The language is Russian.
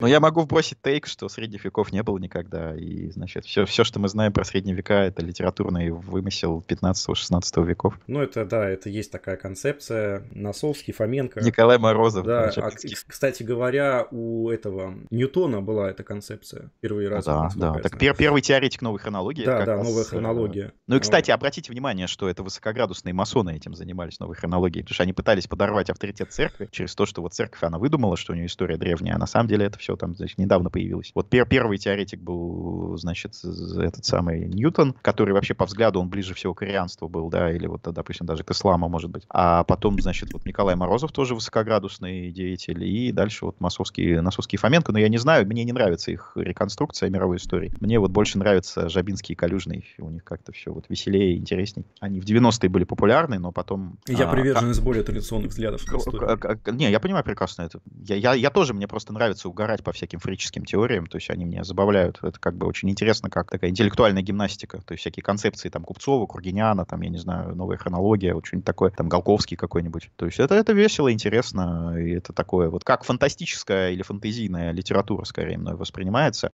Но я могу вбросить тейк, что средних веков не было никогда. И, значит, все, все что мы знаем про средние века, это литературный вымысел 15-16 веков. Ну, это, да, это есть такая концепция. Носовский, Фоменко. Николай Морозов. Да, а, кстати говоря, у этого Ньютона была эта концепция первый раз. Да, да. Так пер, первый теоретик новой хронологии. Да, да, раз, новая э, хронология. Ну и, кстати, Но... обратите внимание, что это высокоградусные масоны этим занимались новой хронологией, потому что они пытались подорвать авторитет церкви через то, что вот церковь, она выдумала, что у нее история древняя, а на самом деле это все там, значит, недавно появилось. Вот пер первый теоретик был, значит, этот самый Ньютон, который вообще по взгляду он ближе всего к арианству был, да, или вот, допустим, даже к исламу, может быть. А потом, значит, вот Николай Морозов тоже высокоградусный деятель, и дальше вот Масовский, Насовский и Фоменко, но я не знаю, мне не нравится их реконструкция мировой истории. Мне вот больше нравится Жабинский и Калюжный, у них как-то все вот веселее и интересней. Они в 90-е были популярны, но потом... Я а, приверженец как... более традиционных взглядов. К, к, к, не, я понимаю прекрасно это. Я, я, я тоже, мне просто нравится угорать порхать по всяким фрическим теориям, то есть они меня забавляют. Это как бы очень интересно, как такая интеллектуальная гимнастика, то есть всякие концепции там Купцова, Кургиняна, там, я не знаю, новая хронология, вот что-нибудь такое, там, Голковский какой-нибудь. То есть это, это весело, интересно, и это такое вот как фантастическая или фантазийная литература, скорее, мной воспринимается.